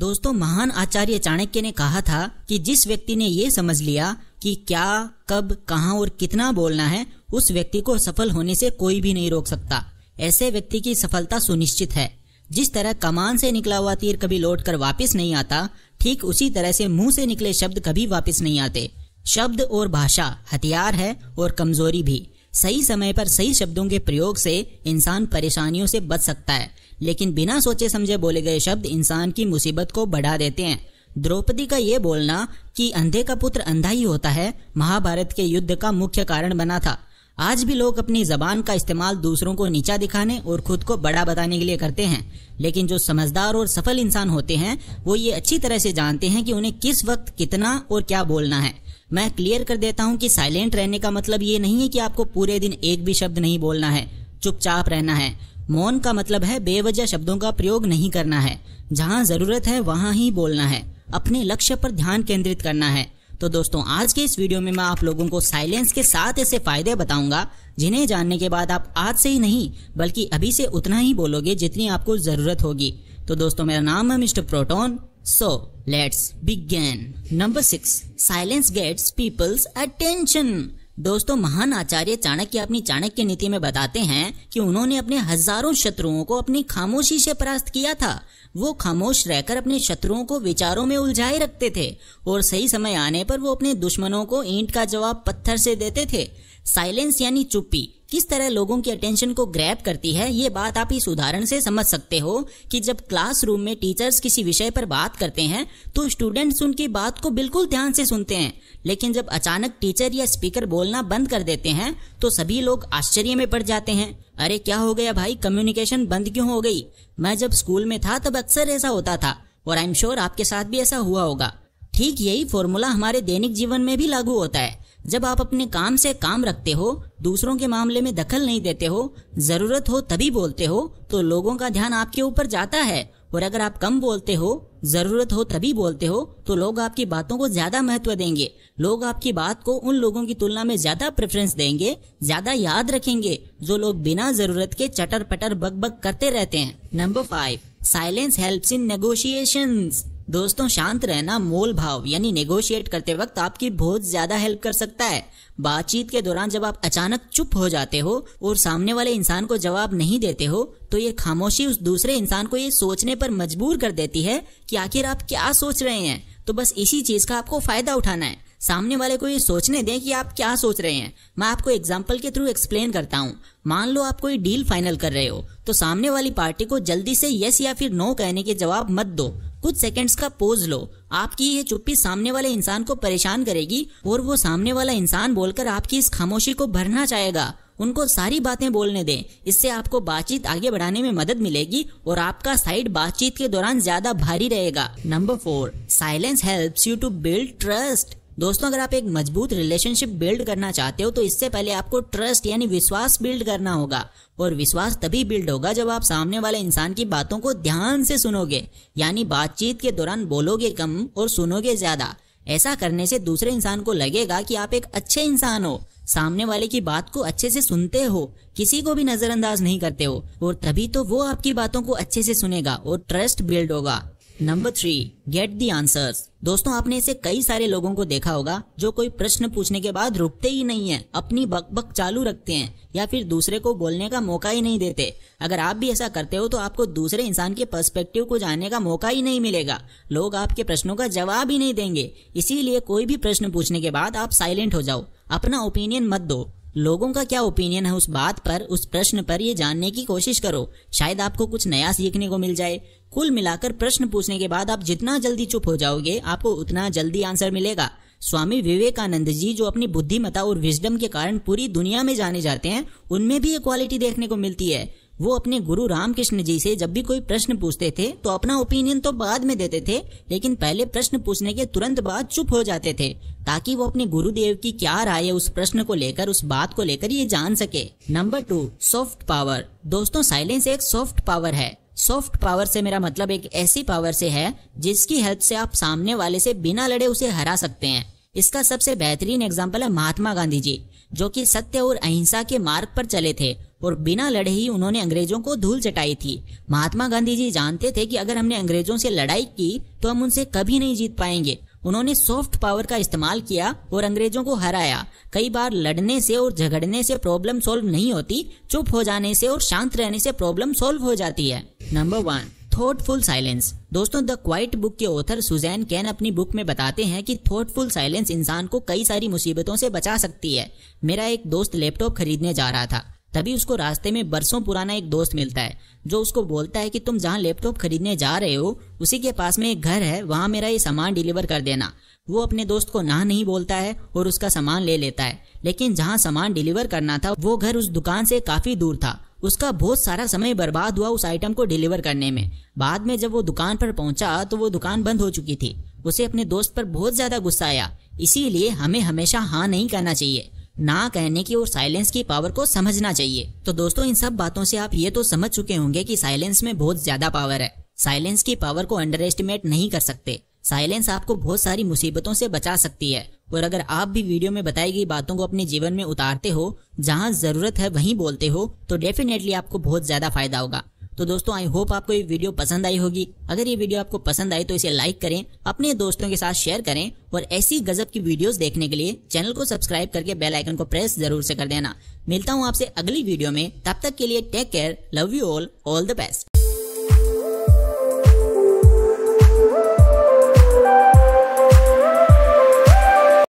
दोस्तों महान आचार्य चाणक्य ने कहा था कि जिस व्यक्ति ने ये समझ लिया कि क्या कब कहाँ और कितना बोलना है उस व्यक्ति को सफल होने से कोई भी नहीं रोक सकता ऐसे व्यक्ति की सफलता सुनिश्चित है जिस तरह कमान से निकला हुआ तीर कभी लौट कर वापिस नहीं आता ठीक उसी तरह से मुंह से निकले शब्द कभी वापिस नहीं आते शब्द और भाषा हथियार है और कमजोरी भी सही समय पर सही शब्दों के प्रयोग से इंसान परेशानियों से बच सकता है लेकिन बिना सोचे समझे बोले गए शब्द इंसान की मुसीबत को बढ़ा देते हैं द्रौपदी का ये बोलना कि अंधे का पुत्र अंधा ही होता है महाभारत के युद्ध का मुख्य कारण बना था आज भी लोग अपनी जबान का इस्तेमाल दूसरों को नीचा दिखाने और खुद को बड़ा बताने के लिए करते हैं लेकिन जो समझदार और सफल इंसान होते हैं वो ये अच्छी तरह से जानते हैं कि उन्हें किस वक्त कितना और क्या बोलना है मैं क्लियर कर देता हूँ कि साइलेंट रहने का मतलब ये नहीं है कि आपको पूरे दिन एक भी शब्द नहीं बोलना है चुपचाप रहना है मौन का मतलब है बेवजह शब्दों का प्रयोग नहीं करना है जहाँ जरूरत है वहाँ ही बोलना है अपने लक्ष्य पर ध्यान केंद्रित करना है तो दोस्तों आज के इस वीडियो में मैं आप लोगों को साइलेंस के साथ ऐसे फायदे बताऊंगा जिन्हें जानने के बाद आप आज से ही नहीं बल्कि अभी से उतना ही बोलोगे जितनी आपको जरूरत होगी तो दोस्तों मेरा नाम है mister proton So let's begin. Number six, silence gets people's attention. दोस्तों महान आचार्य चाणक्य अपनी चाणक्य नीति में बताते हैं कि उन्होंने अपने हजारों शत्रुओं को अपनी खामोशी से परास्त किया था वो खामोश रहकर अपने शत्रुओं को विचारों में उलझाए रखते थे और सही समय आने पर वो अपने दुश्मनों को ईंट का जवाब पत्थर से देते थे साइलेंस यानी चुप्पी किस तरह लोगों की अटेंशन को ग्रैब करती है ये बात आप इस उदाहरण से समझ सकते हो कि जब क्लासरूम में टीचर्स किसी विषय पर बात करते हैं तो स्टूडेंट्स उनकी बात को बिल्कुल ध्यान से सुनते हैं लेकिन जब अचानक टीचर या स्पीकर बोलना बंद कर देते हैं तो सभी लोग आश्चर्य में पड़ जाते हैं अरे क्या हो गया भाई कम्युनिकेशन बंद क्यों हो गई मैं जब स्कूल में था तब अक्सर ऐसा होता था और आई एम श्योर आपके साथ भी ऐसा हुआ होगा ठीक यही फॉर्मूला हमारे दैनिक जीवन में भी लागू होता है जब आप अपने काम से काम रखते हो दूसरों के मामले में दखल नहीं देते हो जरूरत हो तभी बोलते हो तो लोगों का ध्यान आपके ऊपर जाता है और अगर आप कम बोलते हो जरूरत हो तभी बोलते हो तो लोग आपकी बातों को ज्यादा महत्व देंगे लोग आपकी बात को उन लोगों की तुलना में ज्यादा प्रेफरेंस देंगे ज्यादा याद रखेंगे जो लोग बिना जरूरत के चटर पटर बक बक करते रहते हैं number five silence helps in negotiations दोस्तों शांत रहना मोल भाव यानी नेगोशिएट करते वक्त आपकी बहुत ज्यादा हेल्प कर सकता है बातचीत के दौरान जब आप अचानक चुप हो जाते हो और सामने वाले इंसान को जवाब नहीं देते हो तो ये खामोशी उस दूसरे इंसान को ये सोचने पर मजबूर कर देती है कि आखिर आप क्या सोच रहे हैं तो बस इसी चीज का आपको फायदा उठाना है सामने वाले को ये सोचने दें कि आप क्या सोच रहे हैं मैं आपको एग्जाम्पल के थ्रू एक्सप्लेन करता हूँ मान लो आप कोई डील फाइनल कर रहे हो तो सामने वाली पार्टी को जल्दी से यस या फिर नो कहने के जवाब मत दो कुछ सेकंड्स का पोज लो आपकी ये चुप्पी सामने वाले इंसान को परेशान करेगी और वो सामने वाला इंसान बोलकर आपकी इस खामोशी को भरना चाहेगा उनको सारी बातें बोलने दें इससे आपको बातचीत आगे बढ़ाने में मदद मिलेगी और आपका साइड बातचीत के दौरान ज्यादा भारी रहेगा number four silence helps you to build trust दोस्तों अगर आप एक मजबूत रिलेशनशिप बिल्ड करना चाहते हो तो इससे पहले आपको ट्रस्ट यानी विश्वास बिल्ड करना होगा और विश्वास तभी बिल्ड होगा जब आप सामने वाले इंसान की बातों को ध्यान से सुनोगे यानी बातचीत के दौरान बोलोगे कम और सुनोगे ज्यादा ऐसा करने से दूसरे इंसान को लगेगा कि आप एक अच्छे इंसान हो सामने वाले की बात को अच्छे से सुनते हो किसी को भी नजरअंदाज नहीं करते हो और तभी तो वो आपकी बातों को अच्छे से सुनेगा और ट्रस्ट बिल्ड होगा number three get the answers दोस्तों आपने इसे कई सारे लोगों को देखा होगा जो कोई प्रश्न पूछने के बाद रुकते ही नहीं है अपनी बक बक चालू रखते हैं या फिर दूसरे को बोलने का मौका ही नहीं देते अगर आप भी ऐसा करते हो तो आपको दूसरे इंसान के पर्सपेक्टिव को जानने का मौका ही नहीं मिलेगा लोग आपके प्रश्नों का जवाब ही नहीं देंगे इसीलिए कोई भी प्रश्न पूछने के बाद आप साइलेंट हो जाओ अपना ओपिनियन मत दो लोगों का क्या ओपिनियन है उस बात पर उस प्रश्न पर ये जानने की कोशिश करो शायद आपको कुछ नया सीखने को मिल जाए कुल मिलाकर प्रश्न पूछने के बाद आप जितना जल्दी चुप हो जाओगे आपको उतना जल्दी आंसर मिलेगा स्वामी विवेकानंद जी जो अपनी बुद्धिमता और विजडम के कारण पूरी दुनिया में जाने जाते हैं उनमें भी ये क्वालिटी देखने को मिलती है वो अपने गुरु रामकृष्ण जी से जब भी कोई प्रश्न पूछते थे तो अपना ओपिनियन तो बाद में देते थे लेकिन पहले प्रश्न पूछने के तुरंत बाद चुप हो जाते थे ताकि वो अपने गुरुदेव की क्या राय है उस प्रश्न को लेकर उस बात को लेकर ये जान सके नंबर टू सॉफ्ट पावर दोस्तों साइलेंस एक सॉफ्ट पावर है सॉफ्ट पावर से मेरा मतलब एक ऐसी पावर से है जिसकी हेल्प से आप सामने वाले से बिना लड़े उसे हरा सकते हैं इसका सबसे बेहतरीन एग्जाम्पल है महात्मा गांधी जी जो कि सत्य और अहिंसा के मार्ग पर चले थे और बिना लड़े ही उन्होंने अंग्रेजों को धूल चटाई थी महात्मा गांधी जी जानते थे कि अगर हमने अंग्रेजों से लड़ाई की तो हम उनसे कभी नहीं जीत पाएंगे उन्होंने सॉफ्ट पावर का इस्तेमाल किया और अंग्रेजों को हराया कई बार लड़ने से और झगड़ने से प्रॉब्लम सॉल्व नहीं होती चुप हो जाने से और शांत रहने से प्रॉब्लम सॉल्व हो जाती है नंबर वन थॉटफुल साइलेंस दोस्तों द क्वाइट बुक के ऑथर सुजैन कैन अपनी बुक में बताते हैं कि थॉटफुल साइलेंस इंसान को कई सारी मुसीबतों से बचा सकती है मेरा एक दोस्त लैपटॉप खरीदने जा रहा था तभी उसको रास्ते में बरसों पुराना एक दोस्त मिलता है जो उसको बोलता है कि तुम जहाँ लैपटॉप खरीदने जा रहे हो उसी के पास में एक घर है वहाँ मेरा ये सामान डिलीवर कर देना वो अपने दोस्त को ना नहीं बोलता है और उसका सामान ले लेता है लेकिन जहाँ सामान डिलीवर करना था वो घर उस दुकान से काफी दूर था उसका बहुत सारा समय बर्बाद हुआ उस आइटम को डिलीवर करने में बाद में जब वो दुकान पर पहुंचा तो वो दुकान बंद हो चुकी थी उसे अपने दोस्त पर बहुत ज्यादा गुस्सा आया इसीलिए हमें हमेशा हाँ नहीं करना चाहिए ना कहने की और साइलेंस की पावर को समझना चाहिए तो दोस्तों इन सब बातों से आप ये तो समझ चुके होंगे कि साइलेंस में बहुत ज्यादा पावर है साइलेंस की पावर को अंडर एस्टिमेट नहीं कर सकते साइलेंस आपको बहुत सारी मुसीबतों से बचा सकती है और अगर आप भी वीडियो में बताई गई बातों को अपने जीवन में उतारते हो जहाँ जरूरत है वहीं बोलते हो तो डेफिनेटली आपको बहुत ज्यादा फायदा होगा तो दोस्तों आई होप आपको ये वीडियो पसंद आई होगी अगर ये वीडियो आपको पसंद आई तो इसे लाइक करें अपने दोस्तों के साथ शेयर करें और ऐसी गजब की वीडियोस देखने के लिए चैनल को सब्सक्राइब करके बेल आइकन को प्रेस जरूर से कर देना मिलता हूँ आपसे अगली वीडियो में तब तक के लिए take care love you all all the best